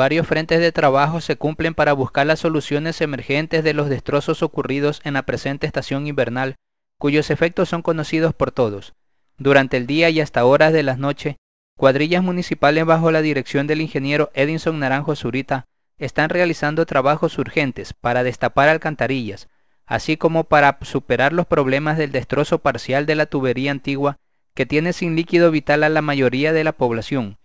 Varios frentes de trabajo se cumplen para buscar las soluciones emergentes de los destrozos ocurridos en la presente estación invernal, cuyos efectos son conocidos por todos. Durante el día y hasta horas de la noche, cuadrillas municipales bajo la dirección del ingeniero Edinson Naranjo Zurita están realizando trabajos urgentes para destapar alcantarillas, así como para superar los problemas del destrozo parcial de la tubería antigua que tiene sin líquido vital a la mayoría de la población,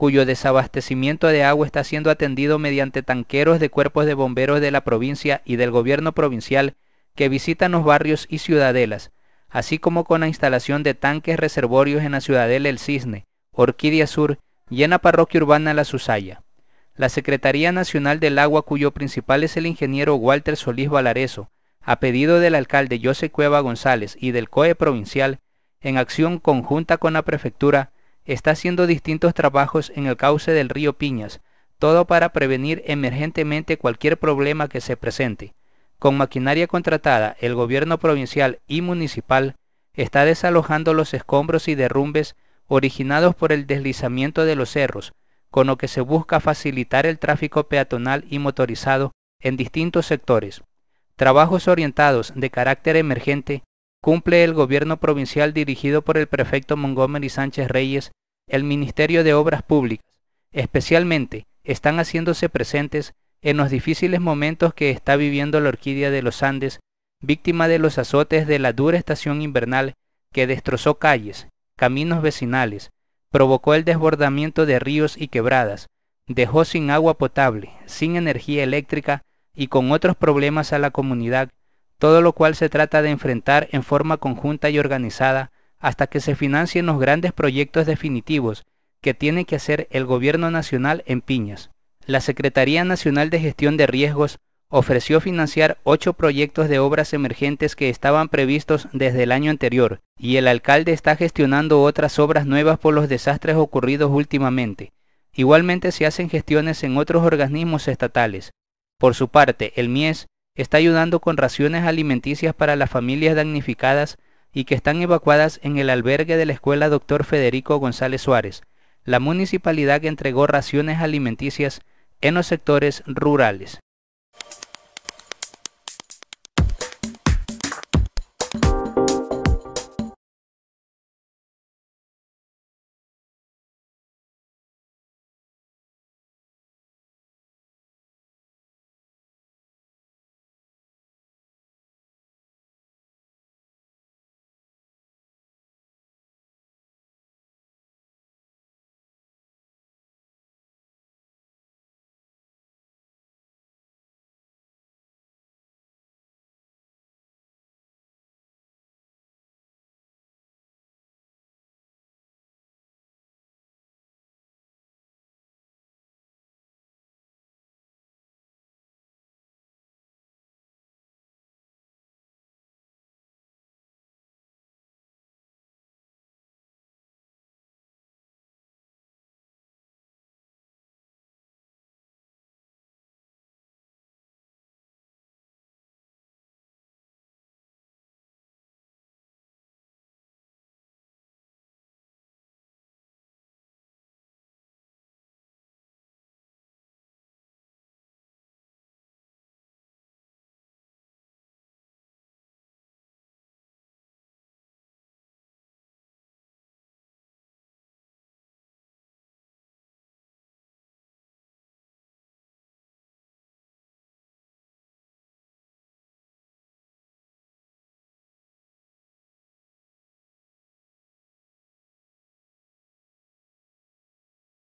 cuyo desabastecimiento de agua está siendo atendido mediante tanqueros de cuerpos de bomberos de la provincia y del gobierno provincial que visitan los barrios y ciudadelas, así como con la instalación de tanques reservorios en la ciudadela El Cisne, Orquídea Sur y en la parroquia urbana La Susaya. La Secretaría Nacional del Agua, cuyo principal es el ingeniero Walter Solís Valareso, a pedido del alcalde José Cueva González y del COE provincial, en acción conjunta con la prefectura, está haciendo distintos trabajos en el cauce del río Piñas, todo para prevenir emergentemente cualquier problema que se presente. Con maquinaria contratada, el gobierno provincial y municipal está desalojando los escombros y derrumbes originados por el deslizamiento de los cerros, con lo que se busca facilitar el tráfico peatonal y motorizado en distintos sectores. Trabajos orientados de carácter emergente cumple el gobierno provincial dirigido por el prefecto Montgomery Sánchez Reyes el Ministerio de Obras Públicas, especialmente están haciéndose presentes en los difíciles momentos que está viviendo la orquídea de los Andes, víctima de los azotes de la dura estación invernal que destrozó calles, caminos vecinales, provocó el desbordamiento de ríos y quebradas, dejó sin agua potable, sin energía eléctrica y con otros problemas a la comunidad, todo lo cual se trata de enfrentar en forma conjunta y organizada hasta que se financien los grandes proyectos definitivos que tiene que hacer el Gobierno Nacional en Piñas. La Secretaría Nacional de Gestión de Riesgos ofreció financiar ocho proyectos de obras emergentes que estaban previstos desde el año anterior, y el alcalde está gestionando otras obras nuevas por los desastres ocurridos últimamente. Igualmente se hacen gestiones en otros organismos estatales. Por su parte, el MIES está ayudando con raciones alimenticias para las familias damnificadas y que están evacuadas en el albergue de la escuela Dr. Federico González Suárez. La municipalidad que entregó raciones alimenticias en los sectores rurales.